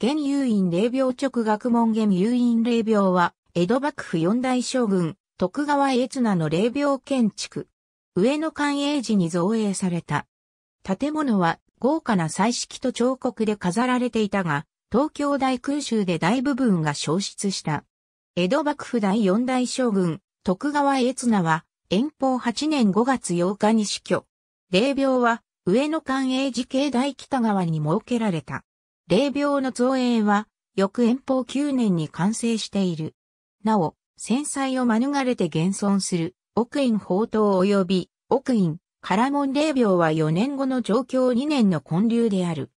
現有院霊廟直学門現有院霊廟は、江戸幕府四大将軍、徳川悦綱の霊廟建築。上野寛永寺に造営された。建物は豪華な彩色と彫刻で飾られていたが、東京大空襲で大部分が消失した。江戸幕府第四大将軍、徳川悦綱は、延宝8年5月8日に死去。霊廟は、上野寛永寺系大北側に設けられた。霊廟の造営は、翌遠方9年に完成している。なお、戦災を免れて現存する、奥院宝刀及び、奥院、唐門霊廟は4年後の状況2年の混流である。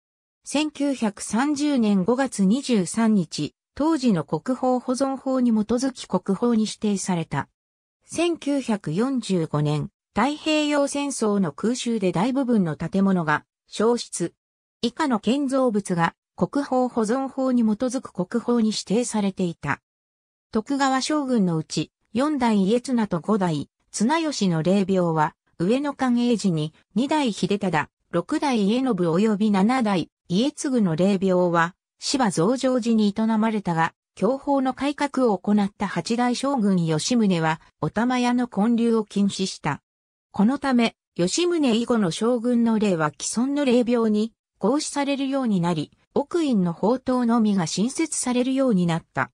1930年5月23日、当時の国宝保存法に基づき国宝に指定された。1945年、太平洋戦争の空襲で大部分の建物が消失。以下の建造物が国宝保存法に基づく国宝に指定されていた。徳川将軍のうち、四代家綱と五代、綱吉の霊廟は、上野寛永寺に、二代秀忠、六代家信及び七代、家継の霊廟は、芝増上寺に営まれたが、享保の改革を行った八代将軍吉宗は、お玉屋の建立を禁止した。このため、吉宗以後の将軍の霊は既存の霊廟に、合祀されるようになり、奥院の宝刀のみが新設されるようになった。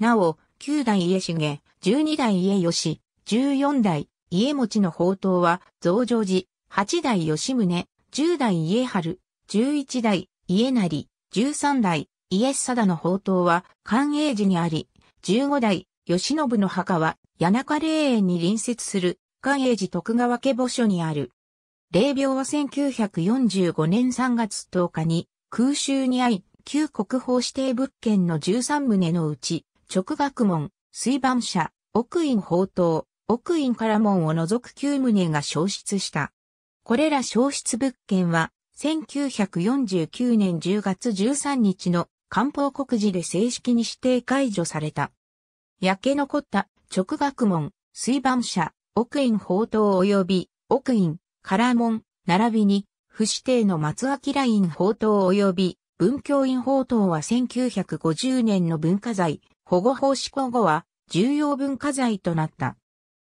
なお、9代家重、12代家義、14代家持の宝刀は増上寺、8代吉宗、10代家春、11代家成、13代家貞の宝刀は寛永寺にあり、15代吉信の墓は谷中霊園に隣接する寛永寺徳川家墓所にある。霊廟は1945年3月10日に空襲に遭い、旧国宝指定物件の13棟のうち、直学門、水盤社、奥院宝刀、奥院から門を除く9棟が消失した。これら消失物件は、1949年10月13日の官報告示で正式に指定解除された。焼け残った直学門、水盤社、奥院宝刀及び奥院、唐門、並びに府指定の松明院宝刀及び文教院宝刀は1950年の文化財、保護法施行後は重要文化財となった。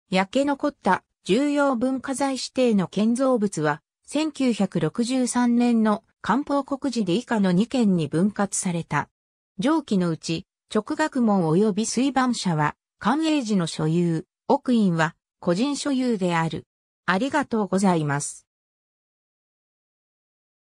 焼け残った重要文化財指定の建造物は1963年の官報告示で以下の2件に分割された。上記のうち直学門及び水盤社は官営寺の所有、奥院は個人所有である。ありがとうございます。